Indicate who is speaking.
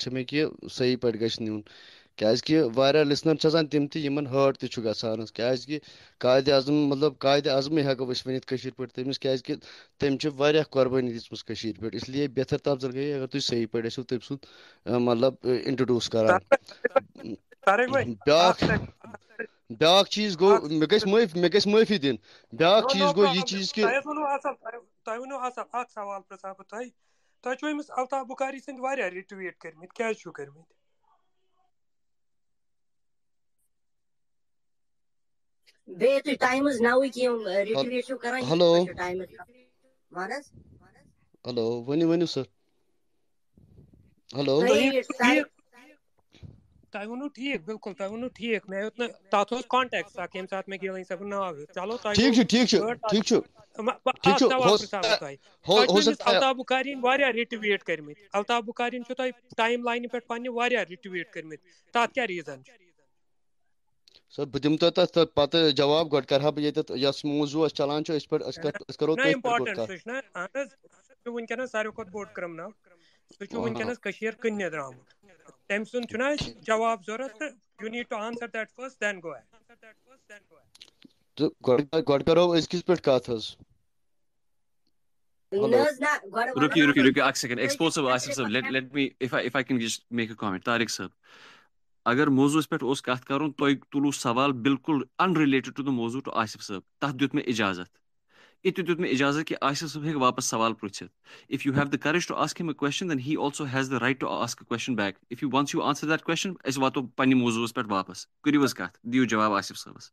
Speaker 1: چھِ مےٚ کہِ صحیح پٲٹھۍ گژھِ نیُن کیٛازِکہِ واریاہ لِسنَر چھِ آسان تِم تہِ یِمَن ہٲٹ تہِ چھُ گژھان حظ کیٛازِکہِ قادِ اعظم مطلب قادِ اعظمٕے ہٮ۪کو أسۍ ؤنِتھ کٔشیٖرِ پٮ۪ٹھ تٔمِس کیٛازِکہِ تٔمۍ چھِ واریاہ قۄربٲنی دِژمٕژ کٔشیٖرِ پٮ۪ٹھ اِسلیے بہتر تبصر گٔے اگر تُہۍ صحیح پٲٹھۍ ٲسِو تٔمۍ سُنٛد مطلب اِنٹرڈیوٗس کَران بیٛاکھ بیٛاکھ چیٖز گوٚو مےٚ گژھِ معٲفی مےٚ گژھِ معٲفی دِنۍ بیٛاکھ چیٖز گوٚو یہِ چیٖز کہِ تۄہہِ
Speaker 2: ؤنِو اَصٕل تۄہہِ ؤنِو اَصٕل اَکھ سوال پرٛژھا بہٕ تۄہہِ تۄہہِ چھو أمِس الطاف بُخاری سٕنٛدۍ واریاہ رِٹویٖٹ کٔرمٕتۍ کیٛازِ چھُو کٔرمٕتۍ بیٚیہِ تُہۍ ٹایمٕز نَوٕکۍ یِم رِٹویٖٹ چھِو کران ہیٚلو وَن حظ
Speaker 1: ہیٚلو ؤنِو ؤنِو سَر ہیٚلو
Speaker 2: تۄہہِ ٹھیٖک بِلکُل تۄہہِ ووٚنوٕ ٹھیٖک مےٚ ہیوٚت نہٕ تَتھ اوس کانٹیکٕس اَکھ ییٚمہِ ساتہٕ مےٚ گیلٲنی صٲبُن ناو ہیوٚت چلو ٹھیٖک چھُ ٹھیٖک چھُ ٹھیٖک چھُ اکھ سوال پرٕژھاو تۄہہِ الطاف بُخارِیَن واریاہ رِٹویٖٹ کٔرمٕتۍ الطاف بُخارِیَن چھُو تۄہہِ ٹایم لاینہِ پٮ۪ٹھ پنٛنہِ واریاہ رِٹویٖٹ کٔرمٕتۍ تَتھ کیٛاہ ریٖزَن چھُ
Speaker 1: سر بہٕ دِمہٕ تۄہہِ تَتھ پَتہٕ جواب گۄڈٕ کَرٕ ہا بہٕ ییٚتٮ۪تھ یۄس موضوع اَسہِ چلان چھُ أسۍ پٮ۪ٹھ أسۍ کَرو أسۍ کَرو تٔتھۍ پٮ۪ٹھ سُہ
Speaker 2: چھُنا اہن حظ سُہ چھُ وٕنۍکٮ۪نَس ساروی کھۄتہٕ بوٚڑ کرٛمنَل سُہ چھُ وٕنۍکٮ۪نَس کٔشیٖر کٕنٛنہِ درٛامُت Samson, tonight, जवाब जरूरत है. You need to answer that first, then go ahead.
Speaker 1: तो गडकरो इस किस पर कहा था
Speaker 3: रुकिए रुकिए रुकिए तो एक सेकंड एक्सपोज सब आसिफ सब let let me if I if I can just make a comment Tariq सब अगर मोजूस पे कत कर तुम तुलू सवाल बिल्कुल अनरिलेटेड टू द मोजू टू आसिफ सब तथ दित मे इजाजत It did me ijazat ki Aisha Subhik wapas sawal puchet. If you have the courage to ask him a question, then he also has the right to ask a question back. If you once you answer that question, is wato pani mozoos pet wapas. Kuri was kat. Diu jawab Asif
Speaker 1: sabas.